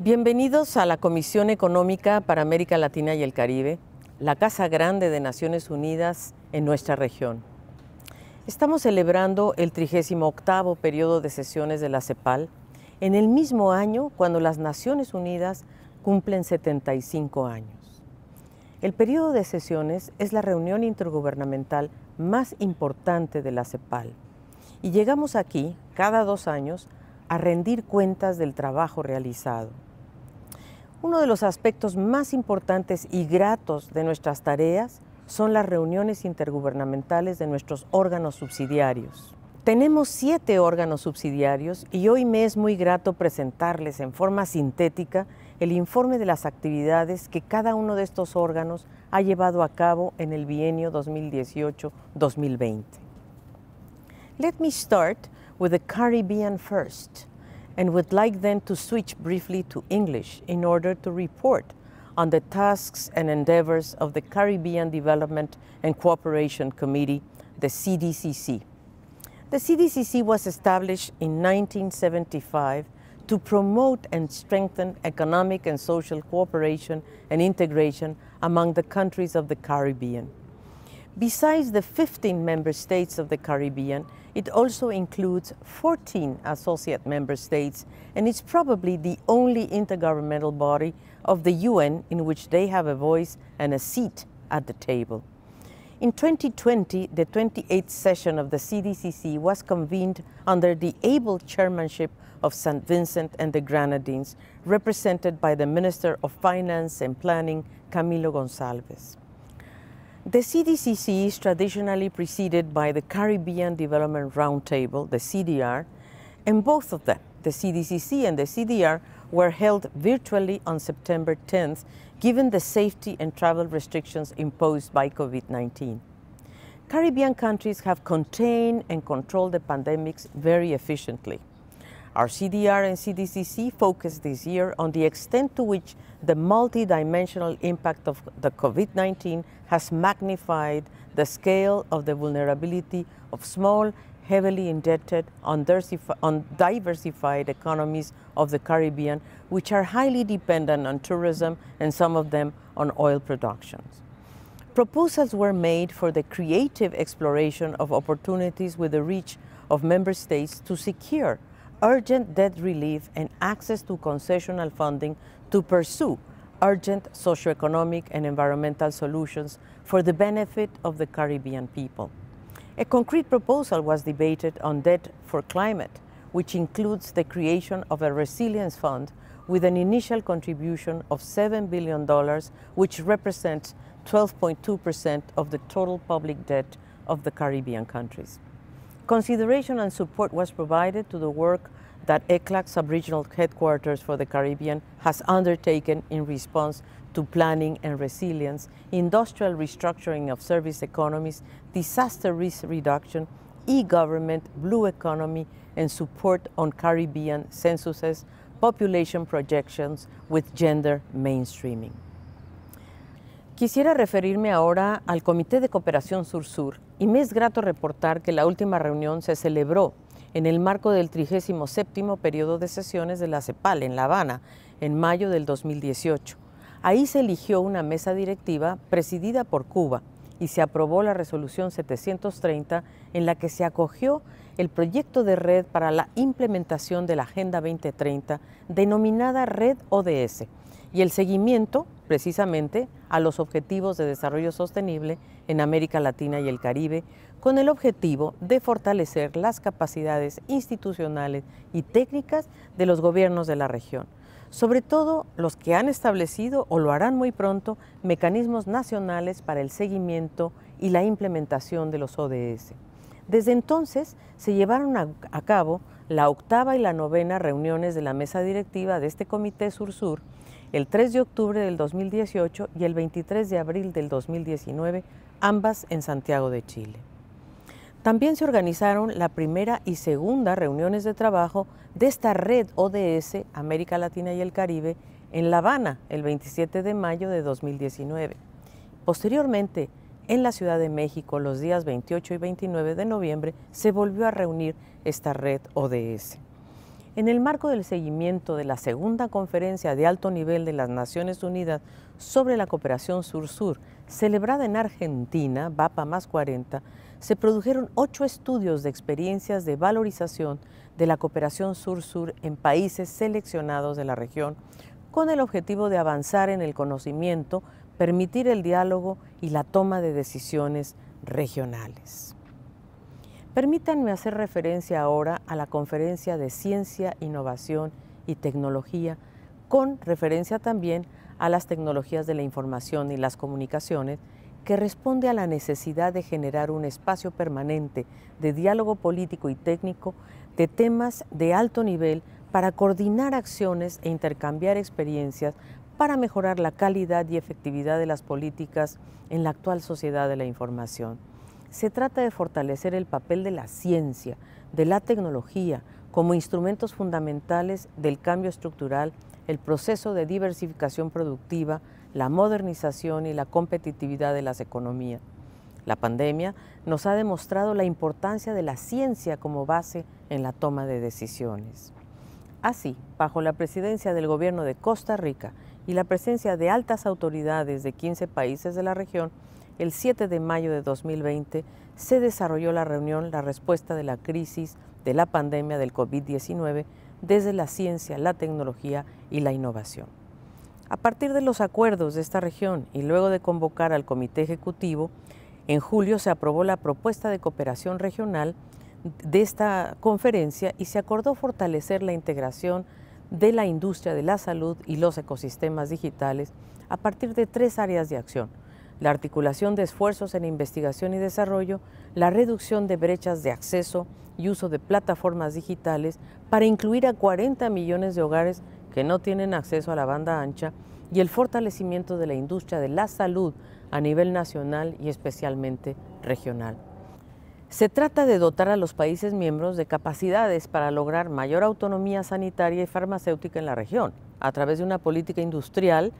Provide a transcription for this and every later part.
Bienvenidos a la Comisión Económica para América Latina y el Caribe, la Casa Grande de Naciones Unidas en nuestra región. Estamos celebrando el 38 periodo de sesiones de la CEPAL, en el mismo año cuando las Naciones Unidas cumplen 75 años. El periodo de sesiones es la reunión intergubernamental más importante de la CEPAL y llegamos aquí cada dos años a rendir cuentas del trabajo realizado. Uno de los aspectos más importantes y gratos de nuestras tareas son las reuniones intergubernamentales de nuestros órganos subsidiarios. Tenemos siete órganos subsidiarios y hoy me es muy grato presentarles en forma sintética el informe de las actividades que cada uno de estos órganos ha llevado a cabo en el bienio 2018-2020. Let me start with the Caribbean first. and would like then to switch briefly to English in order to report on the tasks and endeavors of the Caribbean Development and Cooperation Committee, the CDCC. The CDCC was established in 1975 to promote and strengthen economic and social cooperation and integration among the countries of the Caribbean. Besides the 15 member states of the Caribbean, it also includes 14 associate member states and it's probably the only intergovernmental body of the UN in which they have a voice and a seat at the table. In 2020, the 28th session of the CDCC was convened under the able chairmanship of St. Vincent and the Grenadines, represented by the Minister of Finance and Planning, Camilo Gonzalez. The CDCC is traditionally preceded by the Caribbean Development Roundtable, the CDR, and both of them, the CDCC and the CDR, were held virtually on September 10th, given the safety and travel restrictions imposed by COVID 19. Caribbean countries have contained and controlled the pandemics very efficiently. Our CDR and CDCC focus this year on the extent to which the multidimensional impact of the COVID 19 has magnified the scale of the vulnerability of small, heavily indebted, undiversified economies of the Caribbean, which are highly dependent on tourism and some of them on oil productions. Proposals were made for the creative exploration of opportunities with the reach of member states to secure urgent debt relief and access to concessional funding to pursue urgent socioeconomic and environmental solutions for the benefit of the Caribbean people. A concrete proposal was debated on debt for climate, which includes the creation of a resilience fund with an initial contribution of $7 billion, which represents 12.2% of the total public debt of the Caribbean countries. Consideration and support was provided to the work that ECLAC Subregional Headquarters for the Caribbean has undertaken in response to planning and resilience, industrial restructuring of service economies, disaster risk reduction, e-government, blue economy, and support on Caribbean censuses, population projections with gender mainstreaming. Quisiera referirme ahora al Comité de Cooperación Sur-Sur y me es grato reportar que la última reunión se celebró en el marco del 37 periodo de sesiones de la CEPAL en La Habana, en mayo del 2018. Ahí se eligió una mesa directiva presidida por Cuba y se aprobó la resolución 730 en la que se acogió el proyecto de red para la implementación de la Agenda 2030 denominada Red ODS y el seguimiento precisamente a los objetivos de desarrollo sostenible en América Latina y el Caribe con el objetivo de fortalecer las capacidades institucionales y técnicas de los gobiernos de la región, sobre todo los que han establecido o lo harán muy pronto mecanismos nacionales para el seguimiento y la implementación de los ODS. Desde entonces se llevaron a, cabo la octava y la novena reuniones de la mesa directiva de este Comité Sur-Sur el 3 de octubre del 2018 y el 23 de abril del 2019, ambas en Santiago de Chile. También se organizaron la primera y segunda reuniones de trabajo de esta red ODS América Latina y el Caribe en La Habana el 27 de mayo de 2019. Posteriormente, en la Ciudad de México los días 28 y 29 de noviembre se volvió a reunir esta red ODS. En el marco del seguimiento de la segunda conferencia de alto nivel de las Naciones Unidas sobre la cooperación sur-sur, celebrada en Argentina, VAPA más 40, se produjeron ocho estudios de experiencias de valorización de la cooperación sur-sur en países seleccionados de la región con el objetivo de avanzar en el conocimiento, permitir el diálogo y la toma de decisiones regionales. Permítanme hacer referencia ahora a la conferencia de Ciencia, Innovación y Tecnología, con referencia también a las tecnologías de la información y las comunicaciones, que responde a la necesidad de generar un espacio permanente de diálogo político y técnico de temas de alto nivel para coordinar acciones e intercambiar experiencias para mejorar la calidad y efectividad de las políticas en la actual sociedad de la información. Se trata de fortalecer el papel de la ciencia, de la tecnología, como instrumentos fundamentales del cambio estructural, el proceso de diversificación productiva, la modernización y la competitividad de las economías. La pandemia nos ha demostrado la importancia de la ciencia como base en la toma de decisiones. Así, bajo la presidencia del gobierno de Costa Rica y la presencia de altas autoridades de 15 países de la región, el 7 de mayo de 2020 se desarrolló la reunión La respuesta de la crisis de la pandemia del COVID-19 desde la ciencia, la tecnología y la innovación. A partir de los acuerdos de esta región y luego de convocar al Comité Ejecutivo, en julio se aprobó la propuesta de cooperación regional de esta conferencia y se acordó fortalecer la integración de la industria de la salud y los ecosistemas digitales a partir de tres áreas de acción. La articulación de esfuerzos en investigación y desarrollo, la reducción de brechas de acceso y uso de plataformas digitales para incluir a 40 millones de hogares que no tienen acceso a la banda ancha y el fortalecimiento de la industria de la salud a nivel nacional y especialmente regional. Se trata de dotar a los países miembros de capacidades para lograr mayor autonomía sanitaria y farmacéutica en la región, a través de una política industrial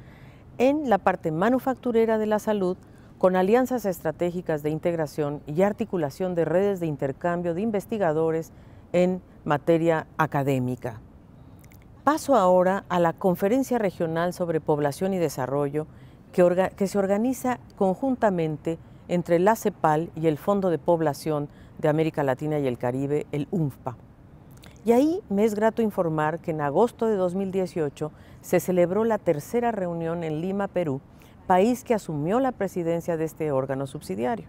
en la parte manufacturera de la salud, con alianzas estratégicas de integración y articulación de redes de intercambio de investigadores en materia académica. Paso ahora a la Conferencia Regional sobre Población y Desarrollo que, se organiza conjuntamente entre la CEPAL y el Fondo de Población de América Latina y el Caribe, el UNFPA. Y ahí me es grato informar que en agosto de 2018 se celebró la tercera reunión en Lima, Perú, país que asumió la presidencia de este órgano subsidiario.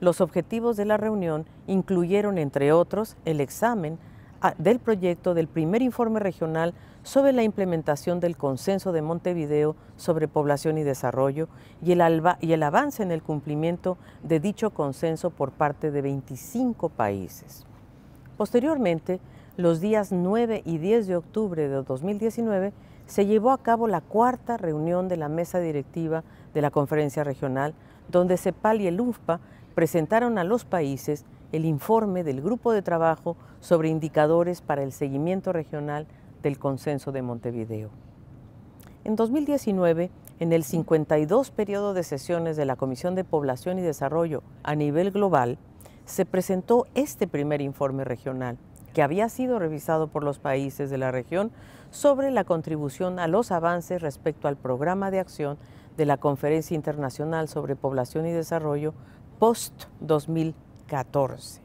Los objetivos de la reunión incluyeron, entre otros, el examen ah, del proyecto del primer informe regional sobre la implementación del Consenso de Montevideo sobre Población y Desarrollo y el, y el, avance en el cumplimiento de dicho consenso por parte de 25 países. Posteriormente, los días 9 y 10 de octubre de 2019, se llevó a cabo la cuarta reunión de la mesa directiva de la conferencia regional, donde CEPAL y el UNFPA presentaron a los países el informe del grupo de trabajo sobre indicadores para el seguimiento regional del Consenso de Montevideo. En 2019, en el 52 periodo de sesiones de la Comisión de Población y Desarrollo a nivel global, se presentó este primer informe regional, que había sido revisado por los países de la región sobre la contribución a los avances respecto al programa de acción de la Conferencia Internacional sobre Población y Desarrollo post-2014.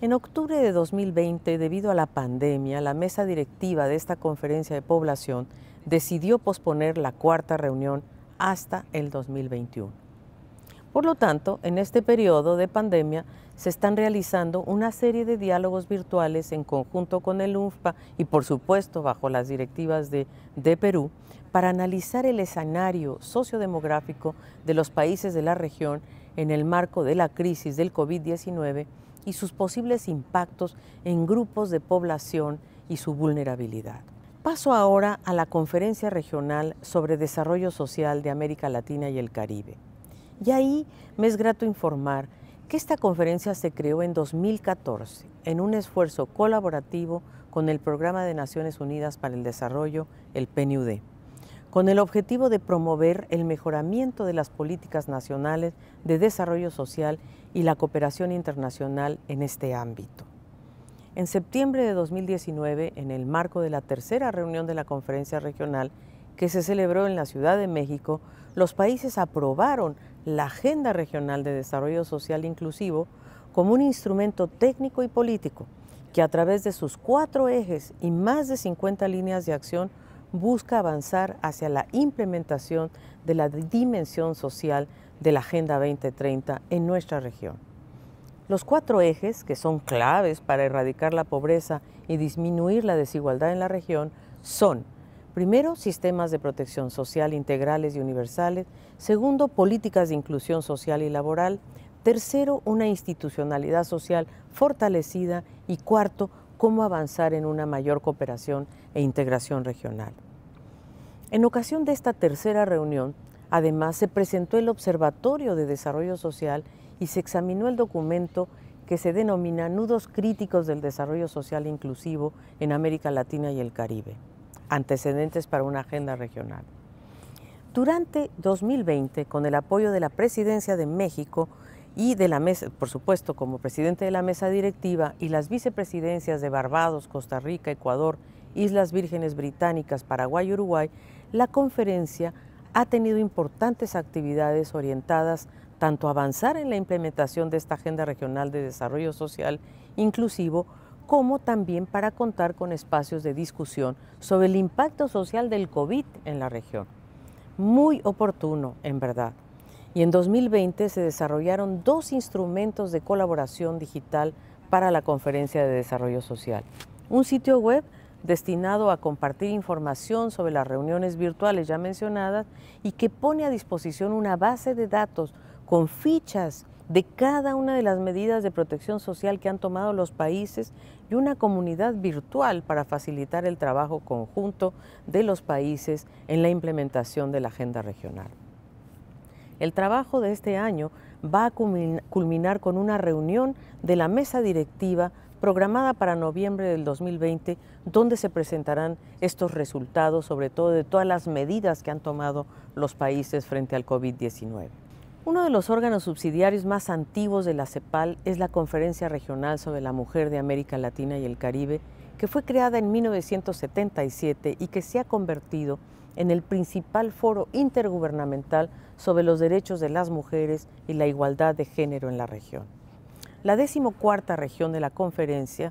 En octubre de 2020, debido a la pandemia, la mesa directiva de esta conferencia de población decidió posponer la cuarta reunión hasta el 2021. Por lo tanto, en este periodo de pandemia se están realizando una serie de diálogos virtuales en conjunto con el UNFPA y por supuesto bajo las directivas de, de Perú para analizar el escenario sociodemográfico de los países de la región en el marco de la crisis del COVID-19 y sus posibles impactos en grupos de población y su vulnerabilidad. Paso ahora a la Conferencia Regional sobre Desarrollo Social de América Latina y el Caribe. Y ahí me es grato informar que esta conferencia se creó en 2014 en un esfuerzo colaborativo con el Programa de Naciones Unidas para el Desarrollo, el PNUD, con el objetivo de promover el mejoramiento de las políticas nacionales de desarrollo social y la cooperación internacional en este ámbito. En septiembre de 2019, en el marco de la tercera reunión de la conferencia regional que se celebró en la Ciudad de México, los países aprobaron la Agenda Regional de Desarrollo Social Inclusivo como un instrumento técnico y político que a través de sus cuatro ejes y más de 50 líneas de acción busca avanzar hacia la implementación de la dimensión social de la Agenda 2030 en nuestra región. Los cuatro ejes que son claves para erradicar la pobreza y disminuir la desigualdad en la región son, primero, sistemas de protección social integrales y universales, segundo, políticas de inclusión social y laboral, tercero, una institucionalidad social fortalecida y cuarto, cómo avanzar en una mayor cooperación e integración regional. En ocasión de esta tercera reunión, Además, se presentó el Observatorio de Desarrollo Social y se examinó el documento que se denomina Nudos Críticos del Desarrollo Social Inclusivo en América Latina y el Caribe, antecedentes para una agenda regional. Durante 2020, con el apoyo de la Presidencia de México y de la mesa, por supuesto, como presidente de la mesa directiva y las vicepresidencias de Barbados, Costa Rica, Ecuador, Islas Vírgenes Británicas, Paraguay y Uruguay, la conferencia ha tenido importantes actividades orientadas tanto a avanzar en la implementación de esta Agenda Regional de Desarrollo Social Inclusivo, como también para contar con espacios de discusión sobre el impacto social del COVID en la región. Muy oportuno, en verdad. Y en 2020 se desarrollaron dos instrumentos de colaboración digital para la Conferencia de Desarrollo Social. Un sitio web destinado a compartir información sobre las reuniones virtuales ya mencionadas y que pone a disposición una base de datos con fichas de cada una de las medidas de protección social que han tomado los países y una comunidad virtual para facilitar el trabajo conjunto de los países en la implementación de la agenda regional. El trabajo de este año va a culminar con una reunión de la mesa directiva programada para noviembre del 2020, donde se presentarán estos resultados, sobre todo de todas las medidas que han tomado los países frente al COVID-19. Uno de los órganos subsidiarios más antiguos de la CEPAL es la Conferencia Regional sobre la Mujer de América Latina y el Caribe, que fue creada en 1977 y que se ha convertido en el principal foro intergubernamental sobre los derechos de las mujeres y la igualdad de género en la región. La decimocuarta región de la conferencia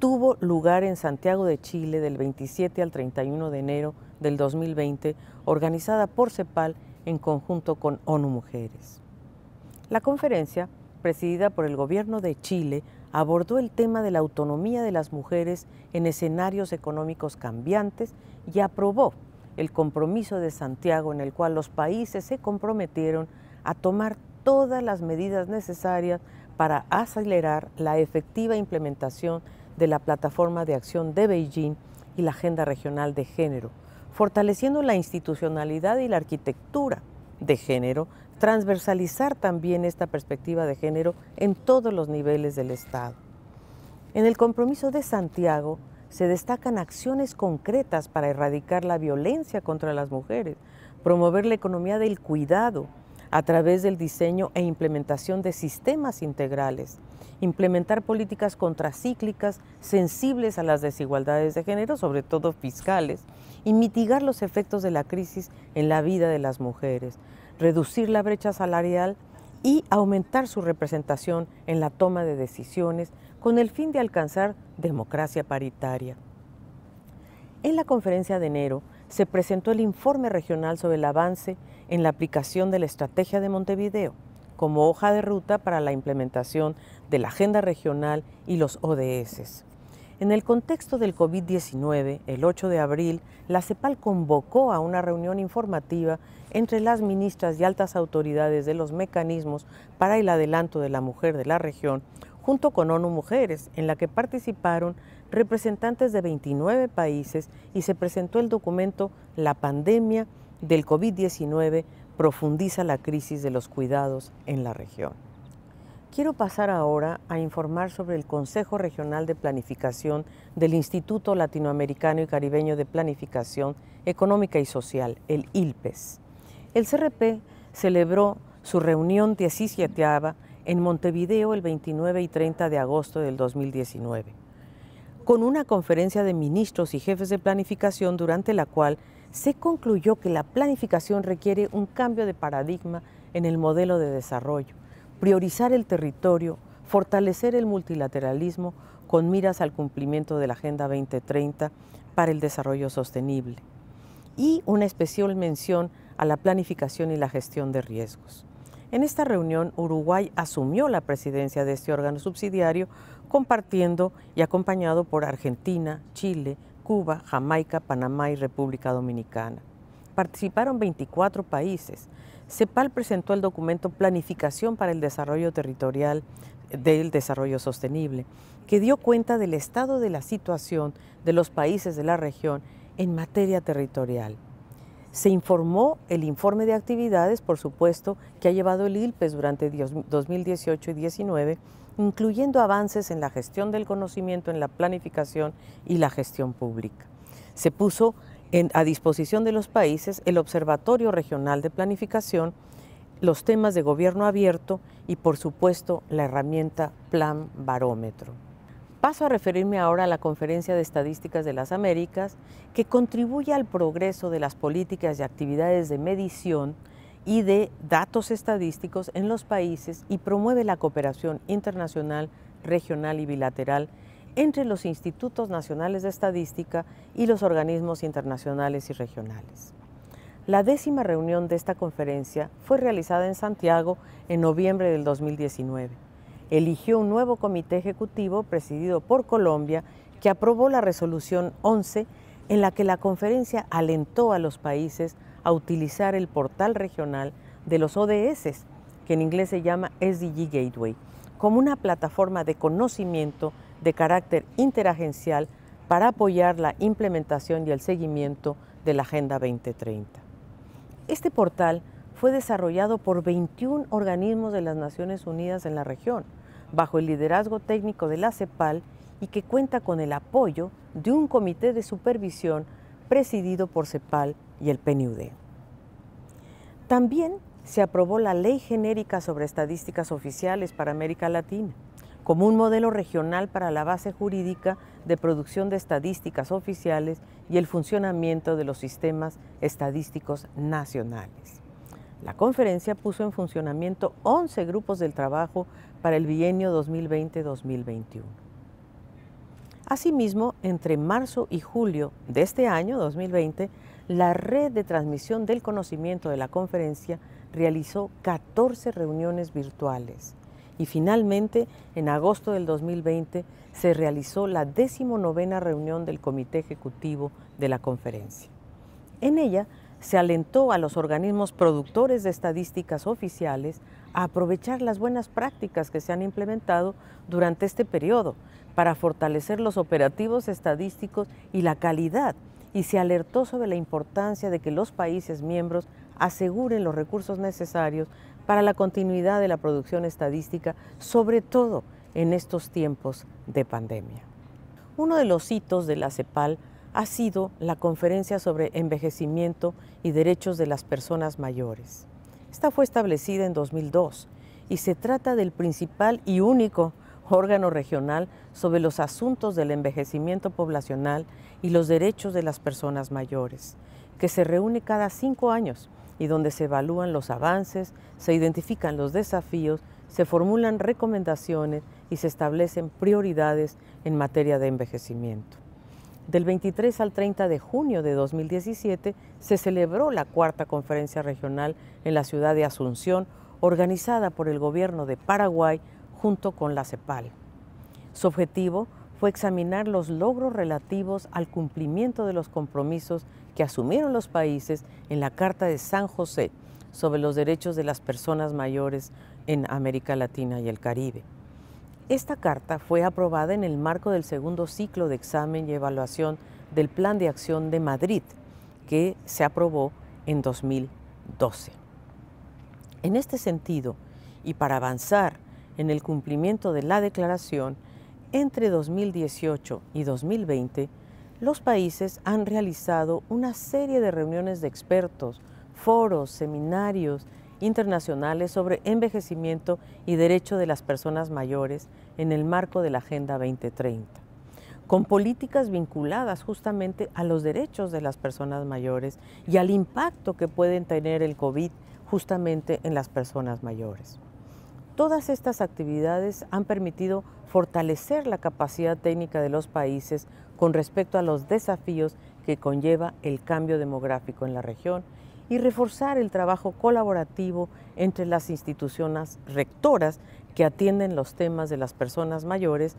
tuvo lugar en Santiago de Chile del 27 al 31 de enero del 2020, organizada por CEPAL en conjunto con ONU Mujeres. La conferencia, presidida por el Gobierno de Chile, abordó el tema de la autonomía de las mujeres en escenarios económicos cambiantes y aprobó el compromiso de Santiago en el cual los países se comprometieron a tomar todas las medidas necesarias para acelerar la efectiva implementación de la Plataforma de Acción de Beijing y la Agenda Regional de Género, fortaleciendo la institucionalidad y la arquitectura de género, transversalizar también esta perspectiva de género en todos los niveles del Estado. En el compromiso de Santiago se destacan acciones concretas para erradicar la violencia contra las mujeres, promover la economía del cuidado, a través del diseño e implementación de sistemas integrales, implementar políticas contracíclicas sensibles a las desigualdades de género, sobre todo fiscales, y mitigar los efectos de la crisis en la vida de las mujeres, reducir la brecha salarial y aumentar su representación en la toma de decisiones con el fin de alcanzar democracia paritaria. En la conferencia de enero se presentó el informe regional sobre el avance en la aplicación de la estrategia de Montevideo como hoja de ruta para la implementación de la agenda regional y los ODS. En el contexto del COVID-19, el 8 de abril, la CEPAL convocó a una reunión informativa entre las ministras y altas autoridades de los mecanismos para el adelanto de la mujer de la región, junto con ONU Mujeres, en la que participaron representantes de 29 países y se presentó el documento La pandemia del COVID-19 profundiza la crisis de los cuidados en la región. Quiero pasar ahora a informar sobre el Consejo Regional de Planificación del Instituto Latinoamericano y Caribeño de Planificación Económica y Social, el ILPES. El CRP celebró su reunión 17 en Montevideo el 29 y 30 de agosto del 2019 con una conferencia de ministros y jefes de planificación durante la cual se concluyó que la planificación requiere un cambio de paradigma en el modelo de desarrollo, priorizar el territorio, fortalecer el multilateralismo con miras al cumplimiento de la Agenda 2030 para el desarrollo sostenible y una especial mención a la planificación y la gestión de riesgos. En esta reunión, Uruguay asumió la presidencia de este órgano subsidiario compartiendo y acompañado por Argentina, Chile, Cuba, Jamaica, Panamá y República Dominicana. Participaron 24 países. CEPAL presentó el documento Planificación para el Desarrollo Territorial del Desarrollo Sostenible, que dio cuenta del estado de la situación de los países de la región en materia territorial. Se informó el informe de actividades, por supuesto, que ha llevado el ILPES durante 2018 y 2019 incluyendo avances en la gestión del conocimiento, en la planificación y la gestión pública. Se puso a disposición de los países el Observatorio Regional de Planificación, los temas de gobierno abierto y, por supuesto, la herramienta Plan Barómetro. Paso a referirme ahora a la Conferencia de Estadísticas de las Américas, que contribuye al progreso de las políticas y actividades de medición y de datos estadísticos en los países y promueve la cooperación internacional, regional y bilateral entre los institutos nacionales de estadística y los organismos internacionales y regionales. La décima reunión de esta conferencia fue realizada en Santiago en noviembre del 2019. Eligió un nuevo comité ejecutivo presidido por Colombia que aprobó la resolución 11 en la que la conferencia alentó a los países a utilizar el portal regional de los ODS, que en inglés se llama SDG Gateway, como una plataforma de conocimiento de carácter interagencial para apoyar la implementación y el seguimiento de la Agenda 2030. Este portal fue desarrollado por 21 organismos de las Naciones Unidas en la región, bajo el liderazgo técnico de la CEPAL y que cuenta con el apoyo de un comité de supervisión presidido por CEPAL y el PNUD. También se aprobó la Ley Genérica sobre Estadísticas Oficiales para América Latina, como un modelo regional para la base jurídica de producción de estadísticas oficiales y el funcionamiento de los sistemas estadísticos nacionales. La conferencia puso en funcionamiento 11 grupos del trabajo para el bienio 2020-2021. Asimismo, entre marzo y julio de este año 2020, la red de transmisión del conocimiento de la conferencia realizó 14 reuniones virtuales y finalmente en agosto del 2020 se realizó la decimonovena reunión del Comité Ejecutivo de la conferencia. En ella se alentó a los organismos productores de estadísticas oficiales a aprovechar las buenas prácticas que se han implementado durante este periodo para fortalecer los operativos estadísticos y la calidad y se alertó sobre la importancia de que los países miembros aseguren los recursos necesarios para la continuidad de la producción estadística, sobre todo en estos tiempos de pandemia. Uno de los hitos de la CEPAL ha sido la conferencia sobre envejecimiento y derechos de las personas mayores. Esta fue establecida en 2002 y se trata del principal y único órgano regional sobre los asuntos del envejecimiento poblacional y los derechos de las personas mayores, que se reúne cada cinco años y donde se evalúan los avances, se identifican los desafíos, se formulan recomendaciones y se establecen prioridades en materia de envejecimiento. Del 23 al 30 de junio de 2017 se celebró la cuarta conferencia regional en la ciudad de Asunción, organizada por el gobierno de Paraguay junto con la CEPAL. Su objetivo fue examinar los logros relativos al cumplimiento de los compromisos que asumieron los países en la Carta de San José sobre los derechos de las personas mayores en América Latina y el Caribe. Esta carta fue aprobada en el marco del segundo ciclo de examen y evaluación del Plan de Acción de Madrid, que se aprobó en 2012. En este sentido, y para avanzar en el cumplimiento de la declaración, entre 2018 y 2020, los países han realizado una serie de reuniones de expertos, foros, seminarios internacionales sobre envejecimiento y derecho de las personas mayores en el marco de la Agenda 2030, con políticas vinculadas justamente a los derechos de las personas mayores y al impacto que pueden tener el COVID justamente en las personas mayores. Todas estas actividades han permitido fortalecer la capacidad técnica de los países con respecto a los desafíos que conlleva el cambio demográfico en la región y reforzar el trabajo colaborativo entre las instituciones rectoras que atienden los temas de las personas mayores,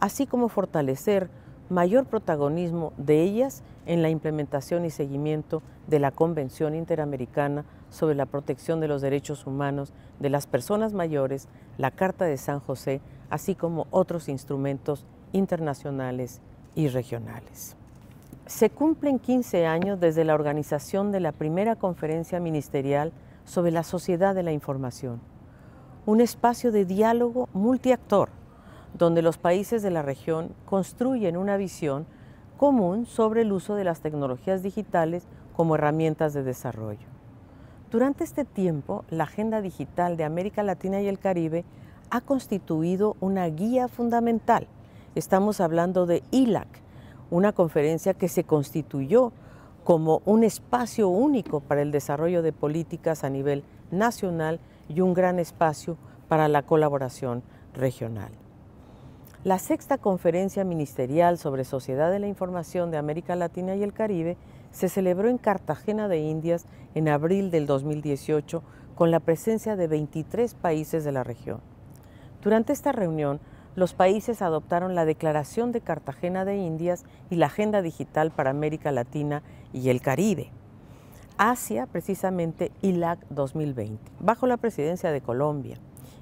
así como fortalecer mayor protagonismo de ellas en la implementación y seguimiento de la Convención Interamericana sobre la protección de los derechos humanos de las personas mayores, la Carta de San José, así como otros instrumentos internacionales y regionales. Se cumplen 15 años desde la organización de la primera conferencia ministerial sobre la sociedad de la información, un espacio de diálogo multiactor, donde los países de la región construyen una visión común sobre el uso de las tecnologías digitales como herramientas de desarrollo. Durante este tiempo, la Agenda Digital de América Latina y el Caribe ha constituido una guía fundamental. Estamos hablando de ILAC, una conferencia que se constituyó como un espacio único para el desarrollo de políticas a nivel nacional y un gran espacio para la colaboración regional. La sexta conferencia ministerial sobre Sociedad de la Información de América Latina y el Caribe se celebró en Cartagena de Indias en abril del 2018 con la presencia de 23 países de la región. Durante esta reunión, los países adoptaron la Declaración de Cartagena de Indias y la Agenda Digital para América Latina y el Caribe. Asia, precisamente, ILAC 2020, bajo la presidencia de Colombia.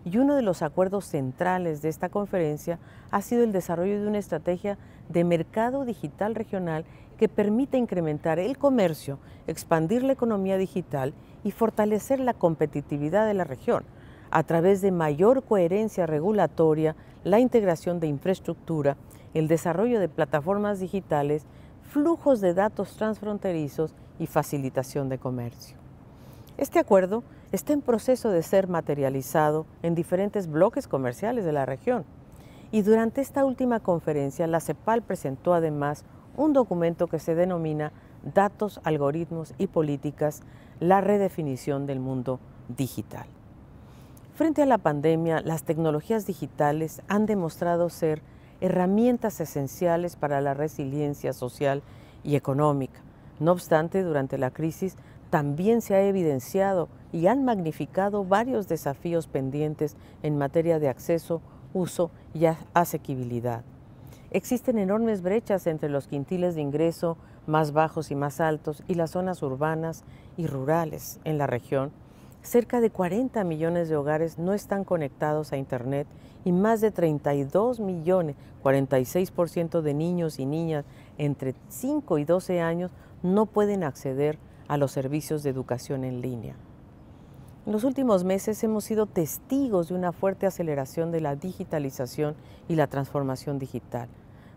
Y uno de los acuerdos centrales de esta conferencia ha sido el desarrollo de una estrategia de mercado digital regional que permita incrementar el comercio, expandir la economía digital y fortalecer la competitividad de la región a través de mayor coherencia regulatoria, la integración de infraestructura, el desarrollo de plataformas digitales, flujos de datos transfronterizos y facilitación de comercio. Este acuerdo está en proceso de ser materializado en diferentes bloques comerciales de la región. Y durante esta última conferencia, la CEPAL presentó además un documento que se denomina Datos, Algoritmos y Políticas, la redefinición del mundo digital. Frente a la pandemia, las tecnologías digitales han demostrado ser herramientas esenciales para la resiliencia social y económica. No obstante, durante la crisis también se ha evidenciado y han magnificado varios desafíos pendientes en materia de acceso, uso y asequibilidad. Existen enormes brechas entre los quintiles de ingreso más bajos y más altos y las zonas urbanas y rurales en la región. Cerca de 40 millones de hogares no están conectados a Internet y más de 32 millones, 46% de niños y niñas entre 5 y 12 años no pueden acceder a los servicios de educación en línea. En los últimos meses hemos sido testigos de una fuerte aceleración de la digitalización y la transformación digital.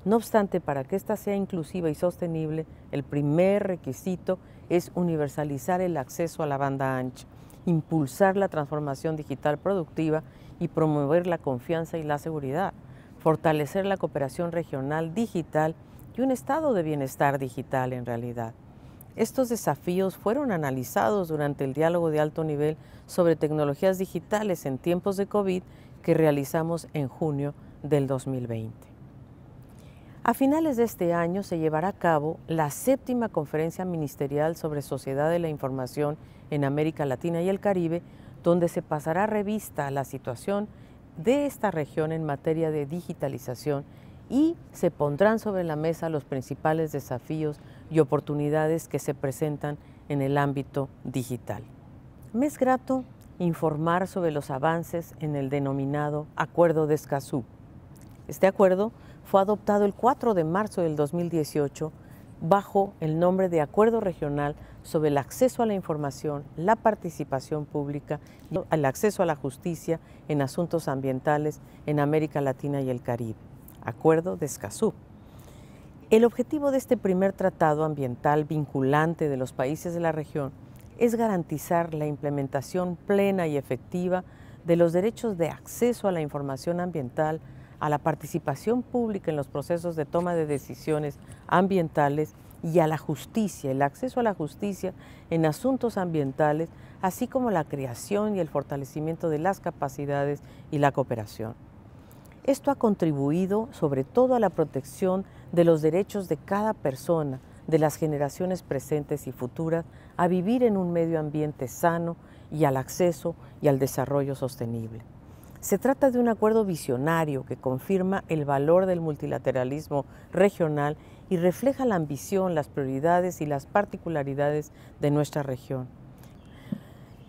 No obstante, para que ésta sea inclusiva y sostenible, el primer requisito es universalizar el acceso a la banda ancha, impulsar la transformación digital productiva y promover la confianza y la seguridad, fortalecer la cooperación regional digital y un estado de bienestar digital en realidad. Estos desafíos fueron analizados durante el diálogo de alto nivel sobre tecnologías digitales en tiempos de COVID que realizamos en junio del 2020. A finales de este año se llevará a cabo la séptima conferencia ministerial sobre sociedad de la información en América Latina y el Caribe, donde se pasará a revista la situación de esta región en materia de digitalización y se pondrán sobre la mesa los principales desafíos y oportunidades que se presentan en el ámbito digital. Me es grato informar sobre los avances en el denominado Acuerdo de Escazú. Este acuerdo fue adoptado el 4 de marzo del 2018 bajo el nombre de Acuerdo Regional sobre el acceso a la información, la participación pública y el acceso a la justicia en asuntos ambientales en América Latina y el Caribe, Acuerdo de Escazú. El objetivo de este primer tratado ambiental vinculante de los países de la región es garantizar la implementación plena y efectiva de los derechos de acceso a la información ambiental, a la participación pública en los procesos de toma de decisiones ambientales y a la justicia, el acceso a la justicia en asuntos ambientales, así como la creación y el fortalecimiento de las capacidades y la cooperación. Esto ha contribuido sobre todo a la protección de los derechos de cada persona, de las generaciones presentes y futuras, a vivir en un medio ambiente sano y al acceso y al desarrollo sostenible. Se trata de un acuerdo visionario que confirma el valor del multilateralismo regional y refleja la ambición, las prioridades y las particularidades de nuestra región.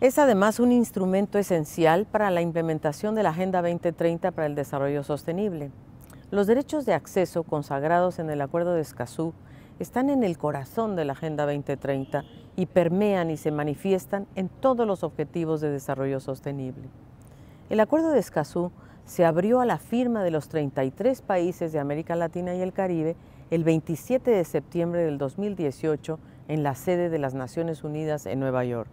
Es además un instrumento esencial para la implementación de la Agenda 2030 para el Desarrollo Sostenible. Los derechos de acceso consagrados en el Acuerdo de Escazú están en el corazón de la Agenda 2030 y permean y se manifiestan en todos los objetivos de desarrollo sostenible. El acuerdo de Escazú se abrió a la firma de los 33 países de América Latina y el Caribe el 27 de septiembre del 2018 en la sede de las Naciones Unidas en Nueva York.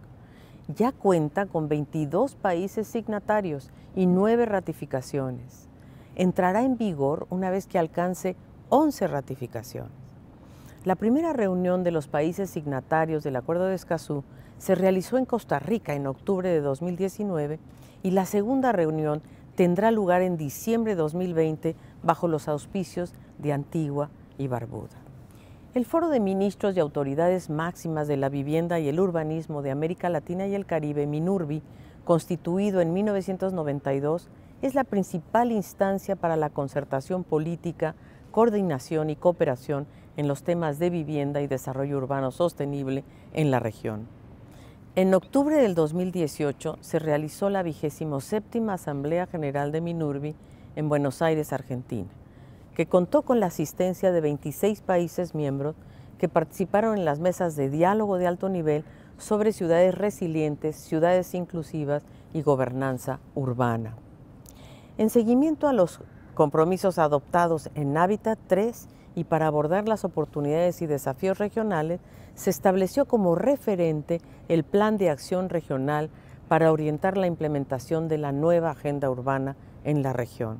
Ya cuenta con 22 países signatarios y 9 ratificaciones. Entrará en vigor una vez que alcance 11 ratificaciones. La primera reunión de los países signatarios del Acuerdo de Escazú se realizó en Costa Rica en octubre de 2019 y la segunda reunión tendrá lugar en diciembre de 2020 bajo los auspicios de Antigua y Barbuda. El Foro de Ministros y Autoridades Máximas de la Vivienda y el Urbanismo de América Latina y el Caribe, MINURBI, constituido en 1992, es la principal instancia para la concertación política, coordinación y cooperación en los temas de vivienda y desarrollo urbano sostenible en la región. En octubre del 2018 se realizó la 27 Asamblea General de Minurbi en Buenos Aires, Argentina, que contó con la asistencia de 26 países miembros que participaron en las mesas de diálogo de alto nivel sobre ciudades resilientes, ciudades inclusivas y gobernanza urbana. En seguimiento a los compromisos adoptados en Hábitat 3 y para abordar las oportunidades y desafíos regionales, se estableció como referente el Plan de Acción Regional para orientar la implementación de la nueva agenda urbana en la región.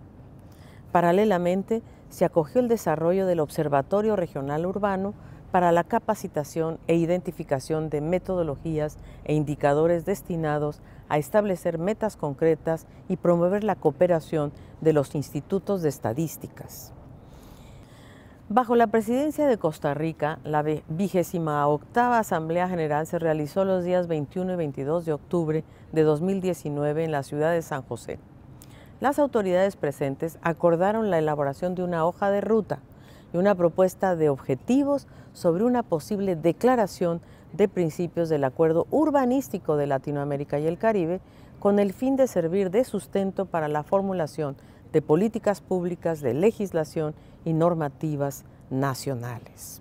Paralelamente, se acogió el desarrollo del Observatorio Regional Urbano para la capacitación e identificación de metodologías e indicadores destinados a establecer metas concretas y promover la cooperación de los institutos de estadísticas. Bajo la presidencia de Costa Rica, la vigésima octava Asamblea General se realizó los días 21 y 22 de octubre de 2019 en la ciudad de San José. Las autoridades presentes acordaron la elaboración de una hoja de ruta y una propuesta de objetivos sobre una posible declaración de principios del Acuerdo Urbanístico de Latinoamérica y el Caribe con el fin de servir de sustento para la formulación de políticas públicas, de legislación y normativas nacionales.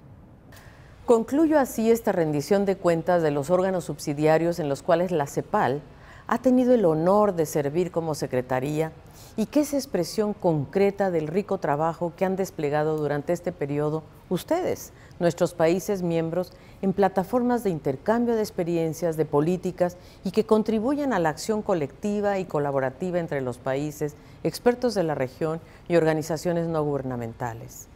Concluyo así esta rendición de cuentas de los órganos subsidiarios en los cuales la CEPAL ha tenido el honor de servir como secretaría y que es expresión concreta del rico trabajo que han desplegado durante este periodo ustedes, nuestros países miembros en plataformas de intercambio de experiencias, de políticas y que contribuyan a la acción colectiva y colaborativa entre los países, expertos de la región y organizaciones no gubernamentales.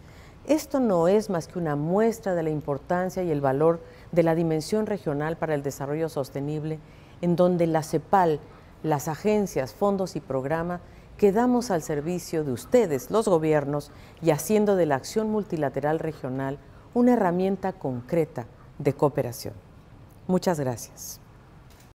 Esto no es más que una muestra de la importancia y el valor de la dimensión regional para el desarrollo sostenible, en donde la CEPAL, las agencias, fondos y programa quedamos al servicio de ustedes, los gobiernos, y haciendo de la acción multilateral regional una herramienta concreta de cooperación. Muchas gracias.